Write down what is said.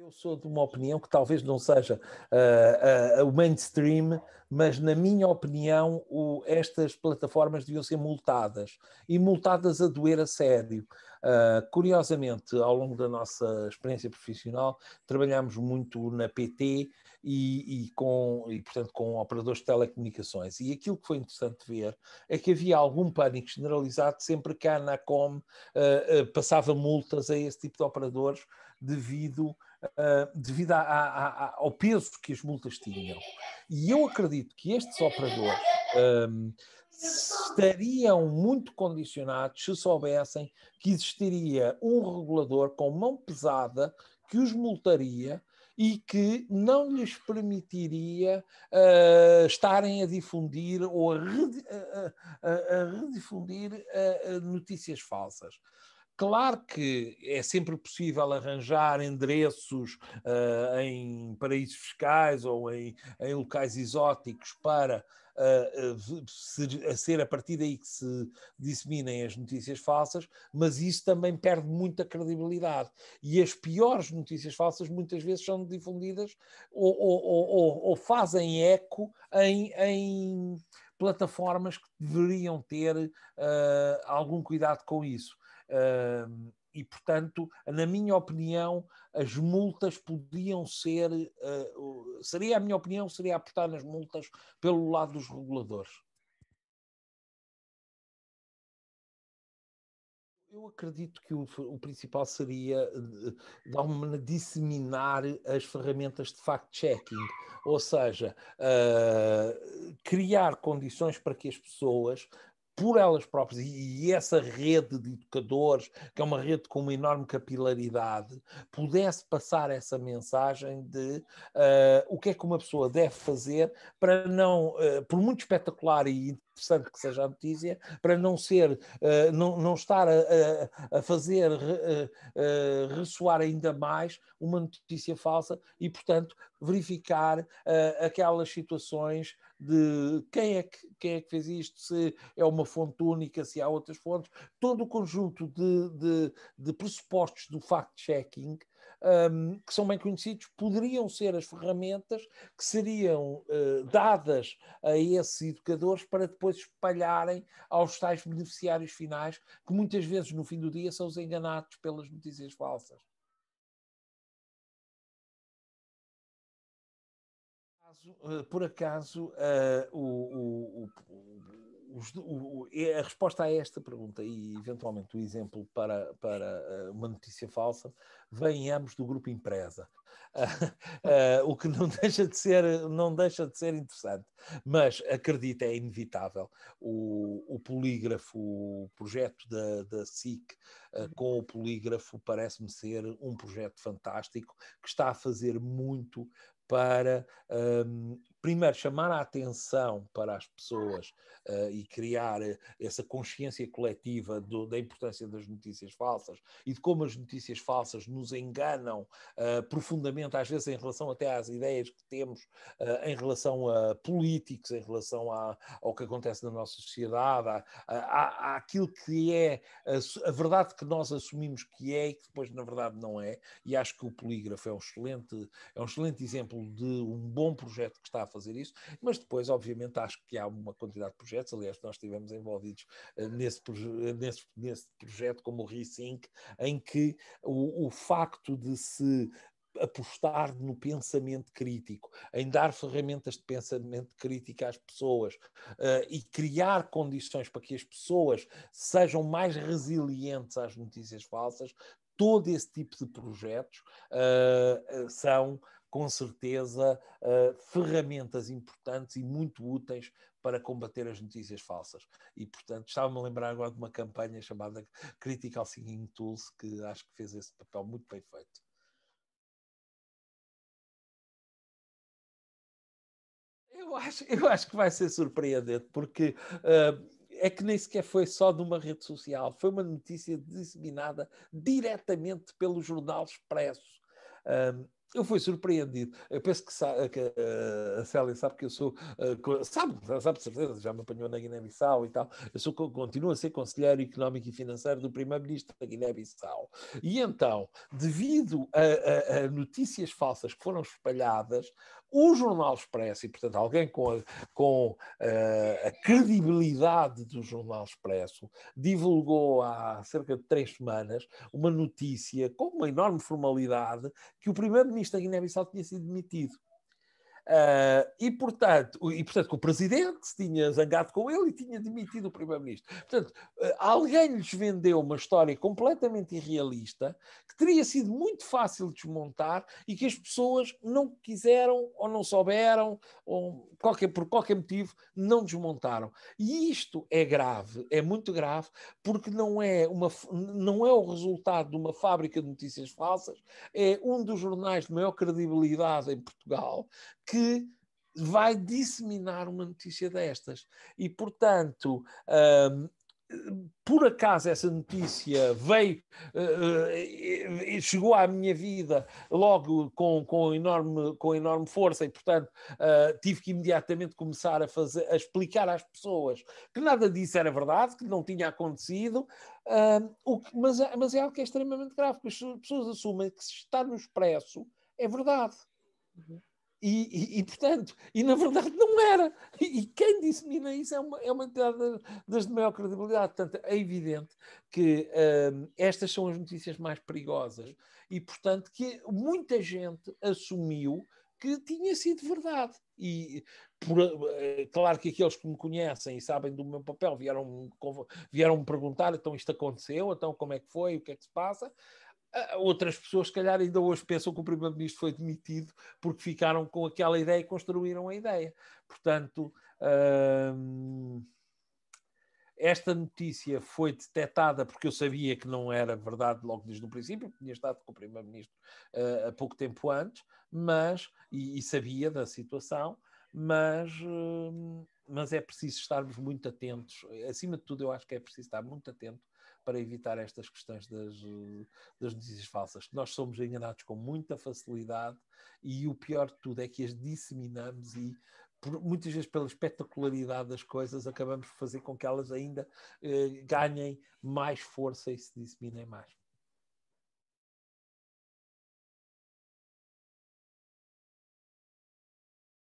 Eu sou de uma opinião que talvez não seja uh, uh, o mainstream, mas na minha opinião o, estas plataformas deviam ser multadas e multadas a doer a sério. Uh, curiosamente, ao longo da nossa experiência profissional, trabalhámos muito na PT e, e, com, e, portanto, com operadores de telecomunicações. E aquilo que foi interessante ver é que havia algum pânico generalizado sempre que a Anacom uh, uh, passava multas a esse tipo de operadores devido uh, devido a, a, a, ao peso que as multas tinham. E eu acredito que estes operadores um, ah, estariam muito condicionados se soubessem que existiria um regulador com mão pesada que os multaria e que não lhes permitiria uh, estarem a difundir ou a, redi a, a, a redifundir uh, notícias falsas. Claro que é sempre possível arranjar endereços uh, em paraísos fiscais ou em, em locais exóticos para uh, eh, eh, ser, ser a partir daí que se disseminem as notícias falsas, mas isso também perde muita credibilidade. E as piores notícias falsas muitas vezes são difundidas ou, ou, ou, ou fazem eco em, em. plataformas que deveriam ter uh, algum cuidado com isso e, portanto, na minha opinião, as multas podiam ser. Uh, seria, a minha opinião, seria apostar nas multas pelo lado dos reguladores. Eu acredito que o, o principal seria, de uma disseminar as ferramentas de fact-checking, ou seja, uh, criar condições para que as pessoas por elas próprias e essa rede de educadores, que é uma rede com uma enorme capilaridade, pudesse passar essa mensagem de uh, o que é que uma pessoa deve fazer para não, uh, por muito espetacular e interessante que seja a notícia, para não ser, uh, não, não estar a, a fazer uh, ressoar ainda mais uma notícia falsa e, portanto, verificar aquelas situações de quem é, que, quem é que fez isto, se é uma fonte única, se há outras fontes, todo o conjunto de, de, de pressupostos do fact-checking um, que são bem conhecidos, poderiam ser as ferramentas que seriam uh, dadas a esses educadores para depois espalharem aos tais beneficiários finais, que muitas vezes no fim do dia são os enganados pelas notícias falsas. Eh, por acaso, uh, o, o, o a resposta a esta pergunta e eventualmente o exemplo para, para uma notícia falsa vêm ambos do grupo empresa. Uh, uh, o que não deixa, de ser, não deixa de ser interessante, mas acredito, é inevitável. O, o polígrafo, o projeto da, da SIC uh, com o polígrafo parece-me ser um projeto fantástico que está a fazer muito para um, primeiro chamar a atenção para as pessoas uh, e criar essa consciência coletiva do, da importância das notícias falsas e de como as notícias falsas nos enganam uh, profundamente, às vezes em relação até às ideias que temos, uh, em relação a políticos, em relação a, ao que acontece na nossa sociedade, à, àquilo que é a, a, verdade que nós assumimos que é e que depois na verdade não é. E acho que o polígrafo é um excelente, é um excelente exemplo de um bom projeto que está a fazer isso, mas depois, obviamente, acho que há uma quantidade de projetos, aliás, nós estivemos envolvidos uh, nesse, nesse, nesse projeto como o ReSync, em que o, o facto de se apostar no pensamento crítico, em dar ferramentas de pensamento crítico às pessoas uh, e criar condições para que as pessoas sejam mais resilientes às notícias falsas, todo esse tipo de projetos uh, são, com certeza, uh, ferramentas importantes e muito úteis para combater as notícias falsas. E, portanto, estava-me a lembrar agora de uma campanha chamada Critical Thinking Tools, que acho que fez esse papel muito bem feito. Eu acho, eu acho que vai ser surpreendente, porque uh, é que nem sequer foi só de uma rede social, foi uma notícia disseminada diretamente pelo jornal Expresso. Uh, eu fui surpreendido. Eu penso que, que uh, a Célia sabe que eu sou. Uh, sabe, sabe de certeza, já me apanhou na Guiné-Bissau e tal. Eu sou, continuo a ser conselheiro económico e financeiro do primeiro-ministro da Guiné-Bissau. E então, devido a, a, a, notícias falsas que foram espalhadas, o Jornal Expresso, e portanto alguém com, a, com uh, a credibilidade do Jornal Expresso, divulgou há cerca de três semanas uma notícia com uma enorme formalidade que o primeiro-ministro da Guiné-Bissau tinha sido demitido. Uh, e, portanto, e, portanto, que o presidente se tinha zangado com ele e tinha demitido o primeiro-ministro. Portanto, uh, alguém lhes vendeu uma história completamente irrealista que teria sido muito fácil de desmontar e que as pessoas não quiseram ou não souberam ou qualquer, por qualquer motivo não desmontaram. E isto é grave, é muito grave, porque não é, uma, não é o resultado de uma fábrica de notícias falsas, é um dos jornais de maior credibilidade em Portugal que vai disseminar uma notícia destas. E, portanto, um, por acaso essa notícia veio, uh, uh, chegou à minha vida logo com, com, enorme, com enorme força e, portanto, uh, tive que imediatamente começar a, fazer, a explicar às pessoas que nada disso era verdade, que não tinha acontecido, o, mas, mas é algo que é extremamente grave, porque as pessoas assumem que se está no expresso é verdade. Uhum. E, e, e, portanto, e na verdade não era. E, e quem dissemina isso é uma, é uma entidade das de maior credibilidade. Portanto, é evidente que hum, estas são as notícias mais perigosas. E, portanto, que muita gente assumiu que tinha sido verdade. E, por, eh, claro que aqueles que me conhecem e sabem do meu papel vieram, vieram me perguntar: então isto aconteceu, então como é que foi, o que é que se passa. Ah, outras pessoas, se calhar, ainda hoje pensam que o Primeiro-Ministro foi demitido porque ficaram com aquela ideia e construíram a ideia. Portanto, hum, esta notícia foi detectada porque eu sabia que não era verdade logo desde o princípio, tinha estado com o Primeiro-Ministro uh, há pouco tempo antes, mas, e, e sabia da situação, mas, mas é preciso estarmos muito atentos. Acima de tudo, eu acho que é preciso estar muito atento para evitar estas questões das, das notícias falsas, nós somos enganados com muita facilidade e o pior de tudo é que as disseminamos e por, muitas vezes pela espetacularidade das coisas acabamos por fazer com que elas ainda eh, ganhem mais força e se disseminem mais.